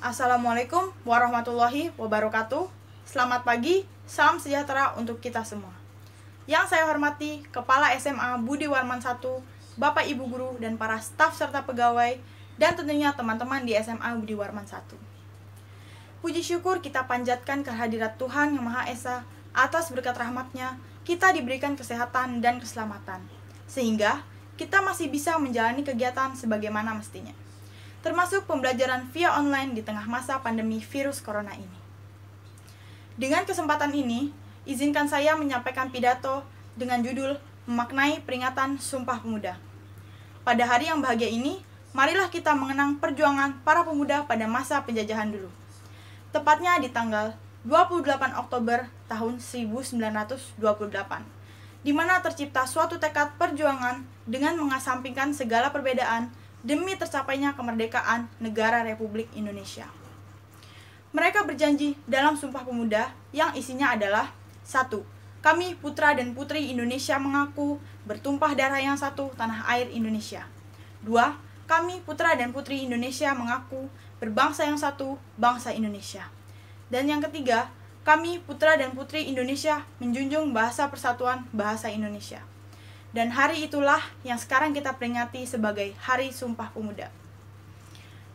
Assalamualaikum warahmatullahi wabarakatuh. Selamat pagi, salam sejahtera untuk kita semua. Yang saya hormati, Kepala SMA Budi Warman 1, Bapak Ibu Guru dan para staf serta pegawai, dan tentunya teman-teman di SMA Budi Warman 1. Puji syukur kita panjatkan kehadirat Tuhan Yang Maha Esa atas berkat rahmatnya, kita diberikan kesehatan dan keselamatan. Sehingga, kita masih bisa menjalani kegiatan sebagaimana mestinya termasuk pembelajaran via online di tengah masa pandemi virus corona ini. Dengan kesempatan ini, izinkan saya menyampaikan pidato dengan judul Memaknai Peringatan Sumpah Pemuda. Pada hari yang bahagia ini, marilah kita mengenang perjuangan para pemuda pada masa penjajahan dulu. Tepatnya di tanggal 28 Oktober tahun 1928, di mana tercipta suatu tekad perjuangan dengan mengasampingkan segala perbedaan demi tercapainya kemerdekaan negara Republik Indonesia. Mereka berjanji dalam Sumpah Pemuda yang isinya adalah 1. Kami putra dan putri Indonesia mengaku bertumpah darah yang satu tanah air Indonesia. 2. Kami putra dan putri Indonesia mengaku berbangsa yang satu, bangsa Indonesia. Dan yang ketiga, kami putra dan putri Indonesia menjunjung bahasa persatuan bahasa Indonesia. Dan hari itulah yang sekarang kita peringati sebagai Hari Sumpah Pemuda.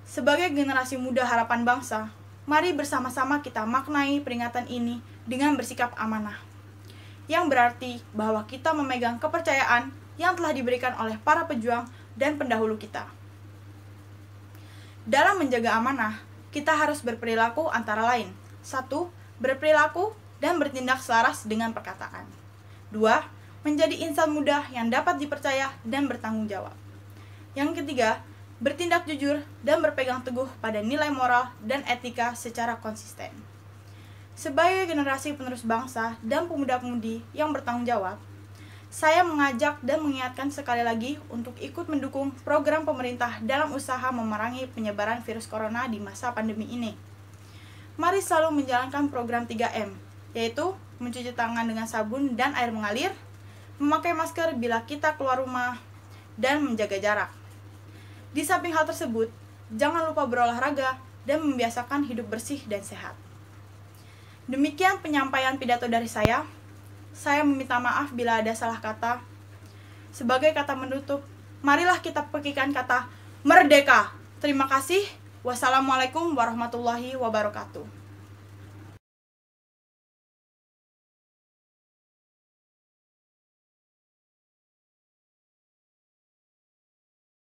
Sebagai generasi muda harapan bangsa, mari bersama-sama kita maknai peringatan ini dengan bersikap amanah. Yang berarti bahwa kita memegang kepercayaan yang telah diberikan oleh para pejuang dan pendahulu kita. Dalam menjaga amanah, kita harus berperilaku antara lain. satu, Berperilaku dan bertindak selaras dengan perkataan. dua, menjadi insan muda yang dapat dipercaya dan bertanggung jawab. Yang ketiga, bertindak jujur dan berpegang teguh pada nilai moral dan etika secara konsisten. Sebagai generasi penerus bangsa dan pemuda-pemudi yang bertanggung jawab, saya mengajak dan mengingatkan sekali lagi untuk ikut mendukung program pemerintah dalam usaha memerangi penyebaran virus corona di masa pandemi ini. Mari selalu menjalankan program 3M, yaitu mencuci tangan dengan sabun dan air mengalir, memakai masker bila kita keluar rumah, dan menjaga jarak. Di samping hal tersebut, jangan lupa berolahraga dan membiasakan hidup bersih dan sehat. Demikian penyampaian pidato dari saya. Saya meminta maaf bila ada salah kata. Sebagai kata menutup, marilah kita pekikan kata merdeka. Terima kasih. Wassalamualaikum warahmatullahi wabarakatuh.